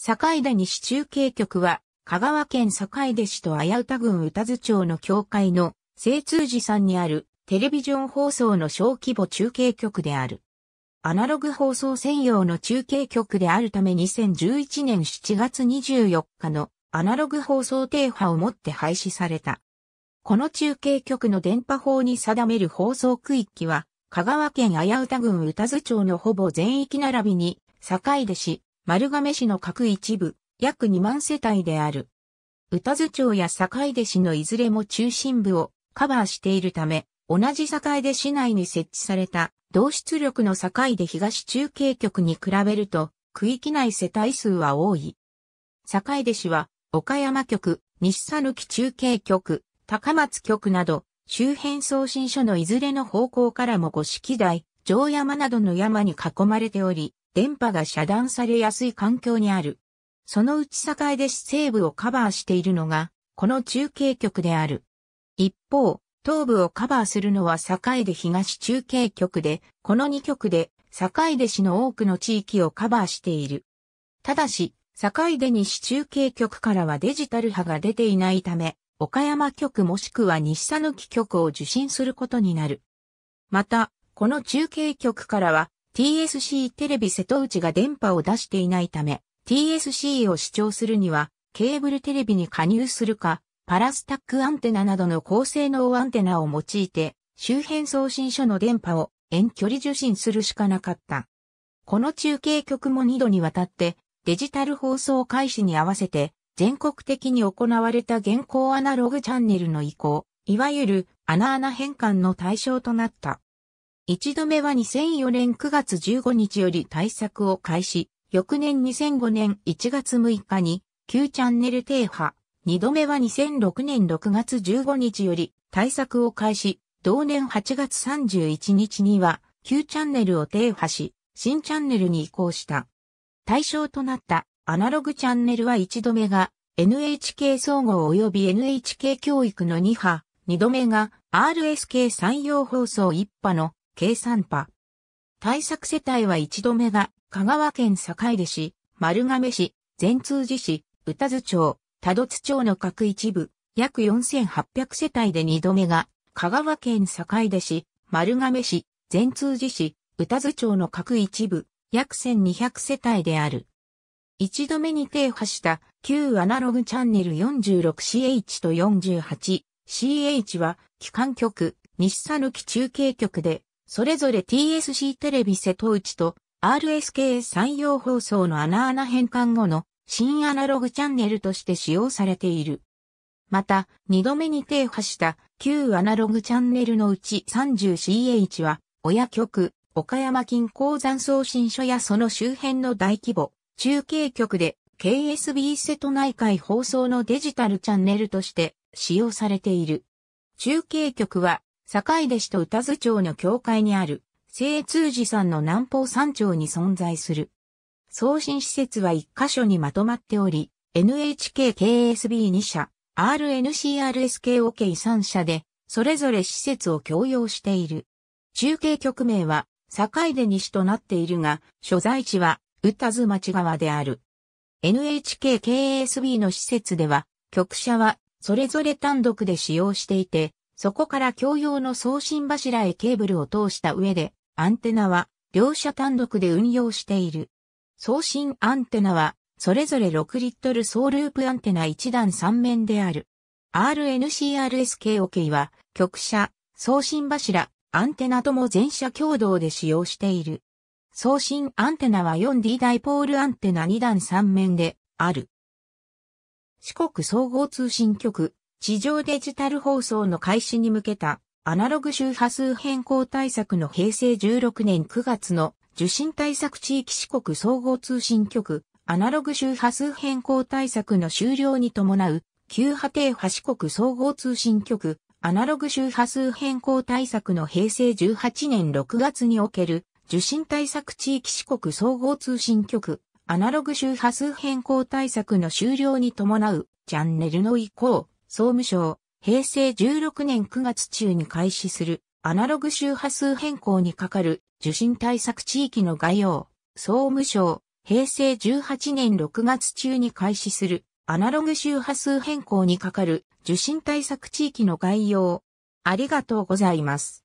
坂田西中継局は、香川県坂出市と綾歌郡宇多津町の境界の精通寺さんにあるテレビジョン放送の小規模中継局である。アナログ放送専用の中継局であるため2011年7月24日のアナログ放送停波をもって廃止された。この中継局の電波法に定める放送区域は、香川県綾歌郡宇多津町のほぼ全域並びに、坂出市、丸亀市の各一部、約2万世帯である。宇多津町や坂出市のいずれも中心部をカバーしているため、同じ坂出市内に設置された同出力の境で東中継局に比べると、区域内世帯数は多い。坂出市は、岡山局、西讃岐中継局、高松局など、周辺送信所のいずれの方向からも五色台、城山などの山に囲まれており、電波が遮断されやすい環境にある。そのうち境で市西部をカバーしているのが、この中継局である。一方、東部をカバーするのは境で東中継局で、この2局で境で市の多くの地域をカバーしている。ただし、境出西中継局からはデジタル波が出ていないため、岡山局もしくは西佐抜局を受信することになる。また、この中継局からは TSC テレビ瀬戸内が電波を出していないため、TSC を視聴するには、ケーブルテレビに加入するか、パラスタックアンテナなどの高性能アンテナを用いて、周辺送信所の電波を遠距離受信するしかなかった。この中継局も2度にわたって、デジタル放送開始に合わせて、全国的に行われた現行アナログチャンネルの移行、いわゆるアナアナ変換の対象となった。一度目は2004年9月15日より対策を開始、翌年2005年1月6日に、9チャンネル停波。二度目は2006年6月15日より対策を開始、同年8月31日には、9チャンネルを停波し、新チャンネルに移行した。対象となったアナログチャンネルは一度目が NHK 総合及び NHK 教育の2波、二度目が RSK 産業放送1波の計算波。対策世帯は一度目が、香川県坂出市、丸亀市、善通寺市、宇多津町、多度津町の各一部、約4800世帯で二度目が、香川県坂出市、丸亀市、善通寺市、宇多津町の各一部、約1200世帯である。一度目に停波した旧アナログチャンネル 46CH と 48CH は機関局、西抜き中継局でそれぞれ TSC テレビ瀬戸内と RSK 山陽放送の穴穴変換後の新アナログチャンネルとして使用されている。また、二度目に停波した旧アナログチャンネルのうち 30CH は、親局、岡山近郊山送信所やその周辺の大規模、中継局で KSB 瀬戸内海放送のデジタルチャンネルとして使用されている。中継局は坂出市と宇多津町の境界にある、聖通寺山の南方山頂に存在する。送信施設は一箇所にまとまっており、NHK KSB2 社、RNCRSKOK、3社で、それぞれ施設を共用している。中継局名は、境出西となっているが、所在地は、宇多津町側である。NHK KSB の施設では、局舎は、それぞれ単独で使用していて、そこから共用の送信柱へケーブルを通した上で、アンテナは両者単独で運用している。送信アンテナは、それぞれ6リットル総ループアンテナ1段3面である。RNCRSK o k は、局社、送信柱、アンテナとも全車共同で使用している。送信アンテナは 4D ダイポールアンテナ2段3面である。四国総合通信局地上デジタル放送の開始に向けたアナログ周波数変更対策の平成16年9月の受信対策地域四国総合通信局アナログ周波数変更対策の終了に伴う旧波停波四国総合通信局アナログ周波数変更対策の平成18年6月における受信対策地域四国総合通信局アナログ周波数変更対策の終了に伴うチャンネルの移行総務省、平成16年9月中に開始するアナログ周波数変更にかかる受信対策地域の概要、総務省、平成18年6月中に開始するアナログ周波数変更にかかる受信対策地域の概要。ありがとうございます。